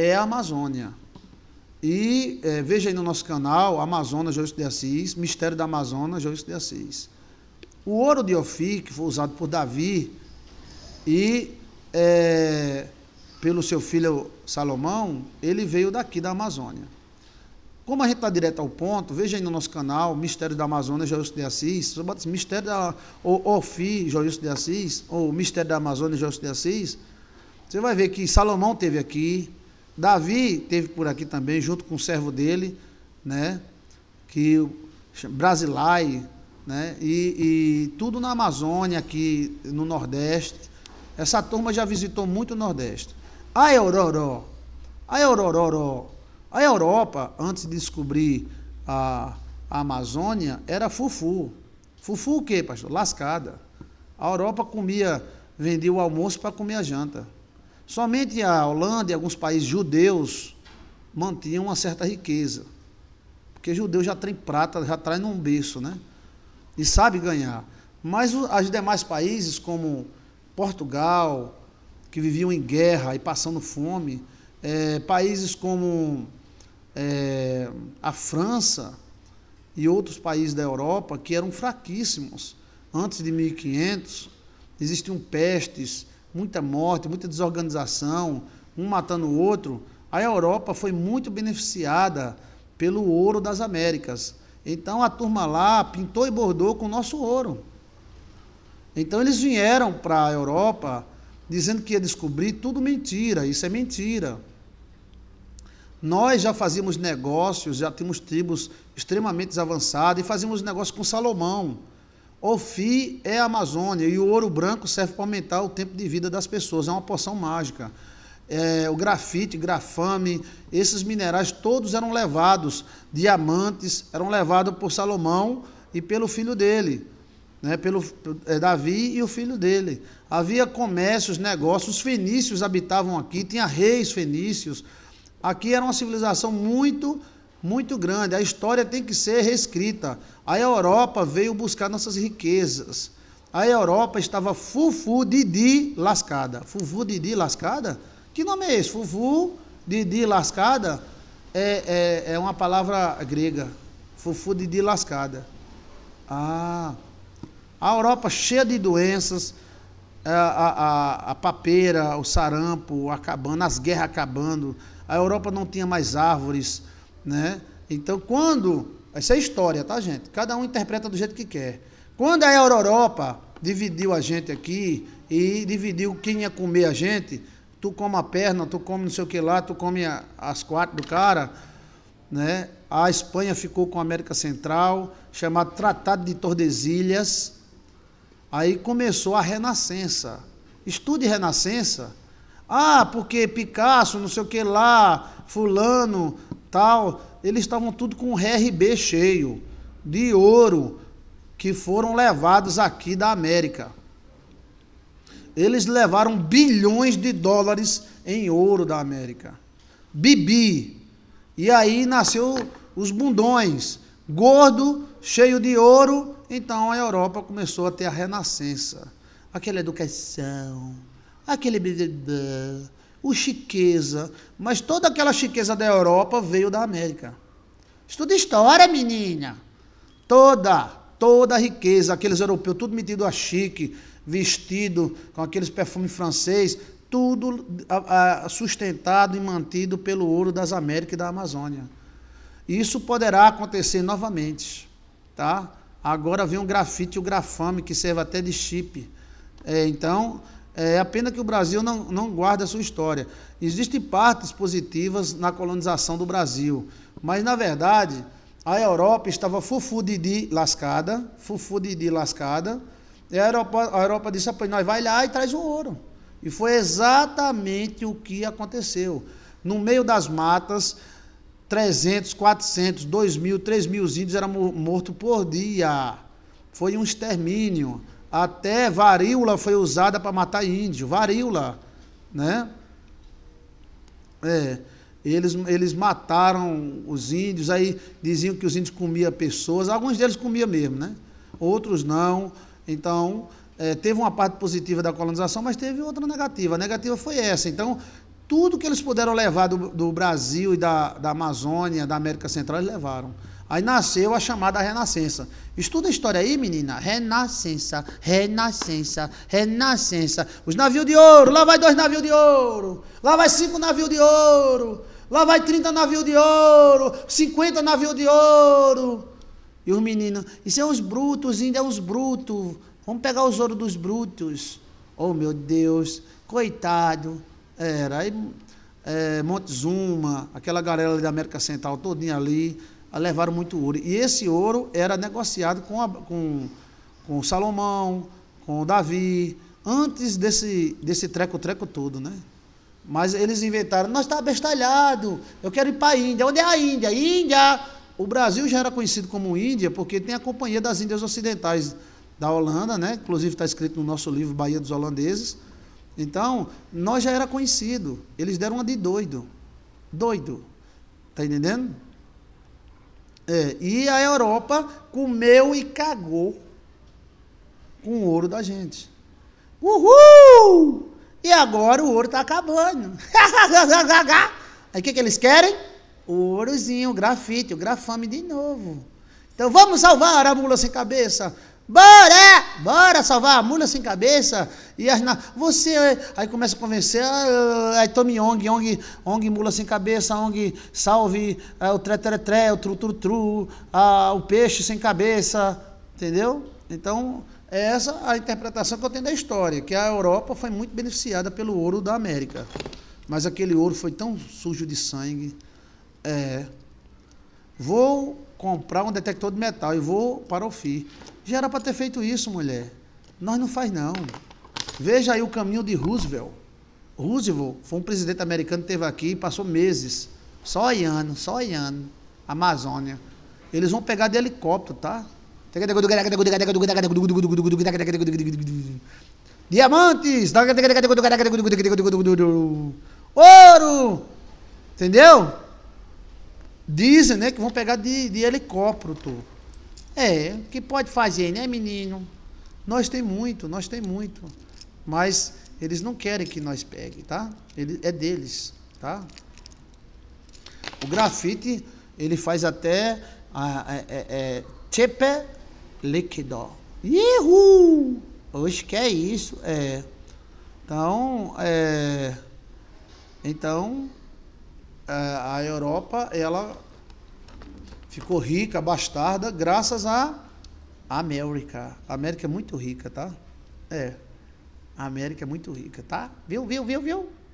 é a Amazônia. E é, veja aí no nosso canal, Amazonas Joice de Assis, Mistério da Amazônia Joice de Assis. O ouro de Ofi, que foi usado por Davi e é, pelo seu filho Salomão, ele veio daqui da Amazônia. Como a gente está direto ao ponto, veja aí no nosso canal, Mistério da Amazônia Joice de Assis, assim, Mistério da ou Ofi Joice de Assis, ou Mistério da Amazônia Joice de Assis, você vai ver que Salomão teve aqui, Davi teve por aqui também, junto com o servo dele, né? Que Brasilai, né? E, e tudo na Amazônia, aqui no Nordeste. Essa turma já visitou muito o Nordeste. A Euroró, a Eurororó, a Europa, antes de descobrir a, a Amazônia, era fufu. Fufu o quê, pastor? Lascada. A Europa comia, vendia o almoço para comer a janta. Somente a Holanda e alguns países judeus mantinham uma certa riqueza. Porque judeu já tem prata, já traz num berço, né? E sabe ganhar. Mas os demais países, como Portugal, que viviam em guerra e passando fome, é, países como é, a França e outros países da Europa, que eram fraquíssimos. Antes de 1500, existiam pestes, muita morte, muita desorganização, um matando o outro, a Europa foi muito beneficiada pelo ouro das Américas. Então a turma lá pintou e bordou com o nosso ouro. Então eles vieram para a Europa dizendo que ia descobrir tudo mentira, isso é mentira. Nós já fazíamos negócios, já tínhamos tribos extremamente avançadas e fazíamos negócio com Salomão. Ofi é Amazônia e o ouro branco serve para aumentar o tempo de vida das pessoas, é uma poção mágica. É, o grafite, grafame, esses minerais todos eram levados, diamantes, eram levados por Salomão e pelo filho dele, né, pelo é, Davi e o filho dele. Havia comércios, negócios, os fenícios habitavam aqui, tinha reis fenícios. Aqui era uma civilização muito muito grande. A história tem que ser reescrita. A Europa veio buscar nossas riquezas. A Europa estava fufu didi lascada. Fufu didi lascada? Que nome é esse? Fufu didi lascada é, é, é uma palavra grega. Fufu didi lascada. Ah, a Europa cheia de doenças, a, a, a, papeira, o sarampo acabando, as guerras acabando, a Europa não tinha mais árvores, né? Então, quando. Isso é história, tá, gente? Cada um interpreta do jeito que quer. Quando a Europa dividiu a gente aqui e dividiu quem ia comer a gente, tu come a perna, tu come não sei o que lá, tu come a, as quatro do cara, né? A Espanha ficou com a América Central, chamado Tratado de Tordesilhas. Aí começou a Renascença. Estude Renascença. Ah, porque Picasso, não sei o que lá, fulano, tal, eles estavam tudo com RB cheio de ouro que foram levados aqui da América. Eles levaram bilhões de dólares em ouro da América. Bibi. E aí nasceu os bundões, gordo, cheio de ouro, então a Europa começou a ter a renascença. Aquela educação, aquele o chiqueza, mas toda aquela chiqueza da Europa veio da América. Estuda história, menina. Toda, toda a riqueza, aqueles europeus, tudo metido a chique, vestido com aqueles perfumes francês, tudo sustentado e mantido pelo ouro das Américas e da Amazônia. Isso poderá acontecer novamente, tá? Agora vem o grafite e o grafame, que serve até de chip. É, então, é a é pena que o Brasil não, não guarda a sua história. Existem partes positivas na colonização do Brasil, mas, na verdade, a Europa estava de lascada, de lascada, e a Europa, a Europa disse, pois nós vai lá e traz o ouro. E foi exatamente o que aconteceu. No meio das matas, 300, 400, 2 mil, 3 mil índios eram mortos por dia. Foi um extermínio. Até varíola foi usada para matar índio. Varíola, né? É, eles, eles mataram os índios, aí diziam que os índios comiam pessoas, alguns deles comiam mesmo, né? Outros não. Então, é, teve uma parte positiva da colonização, mas teve outra negativa. A negativa foi essa. Então, tudo que eles puderam levar do, do Brasil e da, da Amazônia, da América Central, eles levaram. Aí nasceu a chamada Renascença. Estuda a história aí, menina. Renascença, Renascença, Renascença. Os navios de ouro, lá vai dois navios de ouro, lá vai cinco navios de ouro, lá vai trinta navios de ouro, cinquenta navios de ouro. E os meninos, isso é os brutos, ainda é os brutos. Vamos pegar os ouro dos brutos. Oh, meu Deus, coitado. Era, aí, é, Montezuma, aquela galera ali da América Central, todinha ali levaram muito ouro. E esse ouro era negociado com, a, com, com Salomão, com Davi, antes desse, desse treco-treco todo, né? Mas eles inventaram, nós está bestalhado, eu quero ir para a Índia. Onde é a Índia? Índia! O Brasil já era conhecido como Índia porque tem a Companhia das Índias Ocidentais da Holanda, né? Inclusive está escrito no nosso livro Bahia dos Holandeses. Então, nós já era conhecido. Eles deram uma de doido. Doido. Tá entendendo? É, e a Europa comeu e cagou com o ouro da gente. Uhul! E agora o ouro está acabando. Aí o que, que eles querem? O ourozinho, o grafite, o grafame de novo. Então vamos salvar a bula sem cabeça. Bora! É, bora salvar a mula sem cabeça! E as na... você é, aí começa a convencer, aí ah, é, tome ONG, ONG, ONG mula sem cabeça, ONG salve ah, o treteretré, o tru-tru-tru, o peixe sem cabeça, entendeu? Então, é essa a interpretação que eu tenho da história, que a Europa foi muito beneficiada pelo ouro da América. Mas aquele ouro foi tão sujo de sangue, é, Vou comprar um detector de metal e vou para o FI. Já era para ter feito isso, mulher. Nós não faz não. Veja aí o caminho de Roosevelt. Roosevelt foi um presidente americano que esteve aqui e passou meses, só olhando, ano, só olhando. ano, Amazônia. Eles vão pegar de helicóptero, tá? Diamantes! Ouro! Entendeu? Dizem, né, que vão pegar de, de helicóptero, É, o que pode fazer, né, menino? Nós tem muito, nós tem muito. Mas eles não querem que nós pegue, tá? Ele, é deles, tá? O grafite, ele faz até a, é, é, tepe líquido. Ihu! Hoje que é isso, é. Então, é, então é, a Europa ela ficou rica, bastarda, graças a América. A América é muito rica, tá? É. A América é muito rica, tá? Viu, viu, viu, viu?